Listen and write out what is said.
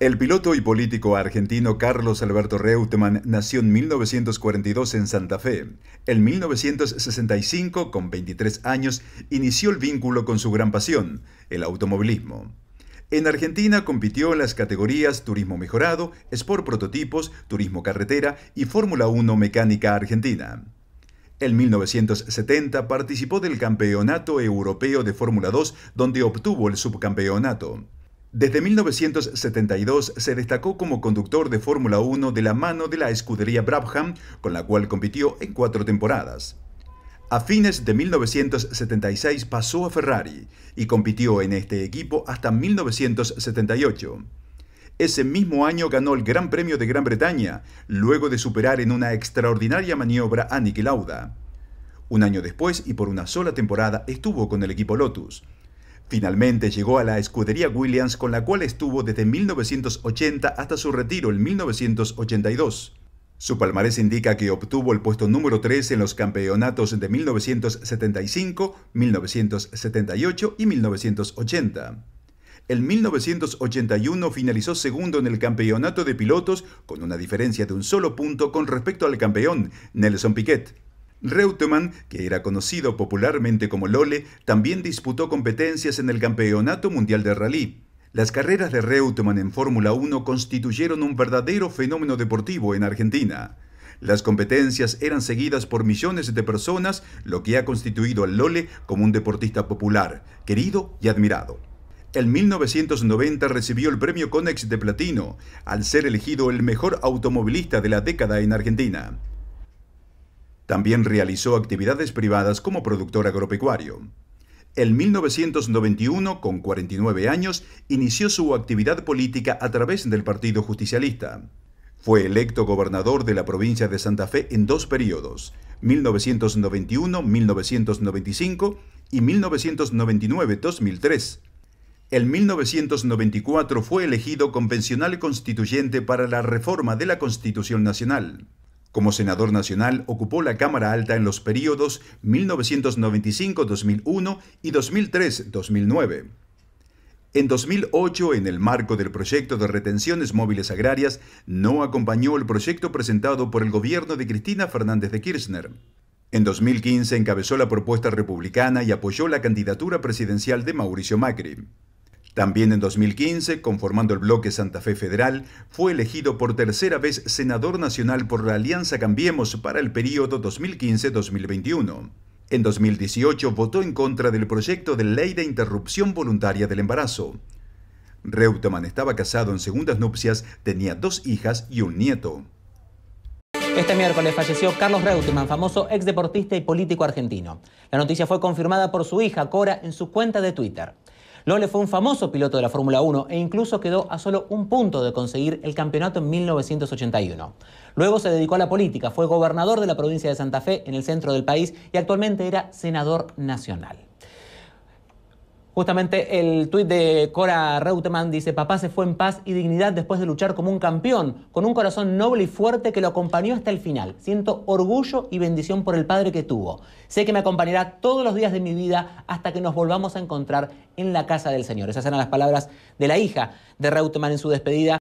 El piloto y político argentino Carlos Alberto Reutemann nació en 1942 en Santa Fe. En 1965, con 23 años, inició el vínculo con su gran pasión, el automovilismo. En Argentina compitió en las categorías Turismo Mejorado, Sport Prototipos, Turismo Carretera y Fórmula 1 Mecánica Argentina. En 1970 participó del Campeonato Europeo de Fórmula 2, donde obtuvo el subcampeonato. Desde 1972 se destacó como conductor de Fórmula 1 de la mano de la escudería Brabham, con la cual compitió en cuatro temporadas. A fines de 1976 pasó a Ferrari y compitió en este equipo hasta 1978. Ese mismo año ganó el Gran Premio de Gran Bretaña, luego de superar en una extraordinaria maniobra a Niki Lauda. Un año después y por una sola temporada estuvo con el equipo Lotus. Finalmente llegó a la escudería Williams con la cual estuvo desde 1980 hasta su retiro en 1982. Su palmarés indica que obtuvo el puesto número 3 en los campeonatos de 1975, 1978 y 1980. En 1981 finalizó segundo en el campeonato de pilotos con una diferencia de un solo punto con respecto al campeón, Nelson Piquet. Reutemann, que era conocido popularmente como Lole, también disputó competencias en el Campeonato Mundial de Rally. Las carreras de Reutemann en Fórmula 1 constituyeron un verdadero fenómeno deportivo en Argentina. Las competencias eran seguidas por millones de personas, lo que ha constituido al Lole como un deportista popular, querido y admirado. En 1990 recibió el premio Conex de Platino, al ser elegido el mejor automovilista de la década en Argentina. También realizó actividades privadas como productor agropecuario. En 1991, con 49 años, inició su actividad política a través del Partido Justicialista. Fue electo gobernador de la provincia de Santa Fe en dos periodos, 1991-1995 y 1999-2003. En 1994 fue elegido convencional constituyente para la reforma de la Constitución Nacional. Como senador nacional, ocupó la Cámara Alta en los períodos 1995-2001 y 2003-2009. En 2008, en el marco del proyecto de retenciones móviles agrarias, no acompañó el proyecto presentado por el gobierno de Cristina Fernández de Kirchner. En 2015 encabezó la propuesta republicana y apoyó la candidatura presidencial de Mauricio Macri. También en 2015, conformando el bloque Santa Fe Federal, fue elegido por tercera vez senador nacional por la Alianza Cambiemos para el periodo 2015-2021. En 2018 votó en contra del proyecto de ley de interrupción voluntaria del embarazo. Reutemann estaba casado en segundas nupcias, tenía dos hijas y un nieto. Este miércoles falleció Carlos Reutemann, famoso ex deportista y político argentino. La noticia fue confirmada por su hija Cora en su cuenta de Twitter. Lole fue un famoso piloto de la Fórmula 1 e incluso quedó a solo un punto de conseguir el campeonato en 1981. Luego se dedicó a la política, fue gobernador de la provincia de Santa Fe en el centro del país y actualmente era senador nacional. Justamente el tuit de Cora Reutemann dice, papá se fue en paz y dignidad después de luchar como un campeón, con un corazón noble y fuerte que lo acompañó hasta el final. Siento orgullo y bendición por el padre que tuvo. Sé que me acompañará todos los días de mi vida hasta que nos volvamos a encontrar en la casa del Señor. Esas eran las palabras de la hija de Reutemann en su despedida.